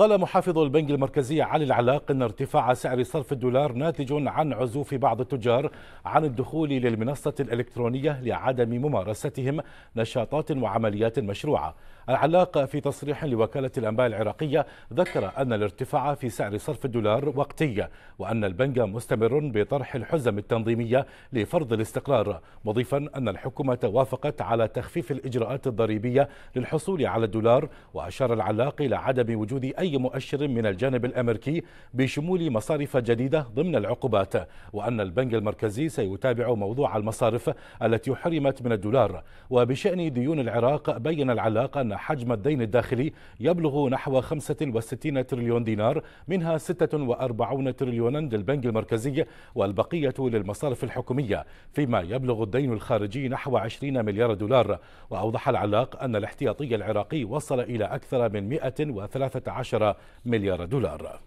قال محافظ البنك المركزي علي العلاق ان ارتفاع سعر صرف الدولار ناتج عن عزوف بعض التجار عن الدخول للمنصه الالكترونيه لعدم ممارستهم نشاطات وعمليات مشروعه. العلاق في تصريح لوكاله الانباء العراقيه ذكر ان الارتفاع في سعر صرف الدولار وقتي وان البنك مستمر بطرح الحزم التنظيميه لفرض الاستقرار، مضيفا ان الحكومه وافقت على تخفيف الاجراءات الضريبيه للحصول على الدولار واشار العلاق الى عدم وجود اي أي مؤشر من الجانب الأمريكي بشمول مصارف جديدة ضمن العقوبات وأن البنك المركزي سيتابع موضوع المصارف التي حرمت من الدولار وبشأن ديون العراق بين العلاق أن حجم الدين الداخلي يبلغ نحو 65 تريليون دينار منها 46 تريليونا للبنك المركزي والبقية للمصارف الحكومية فيما يبلغ الدين الخارجي نحو 20 مليار دولار وأوضح العلاق أن الاحتياطي العراقي وصل إلى أكثر من 113 مليار دولار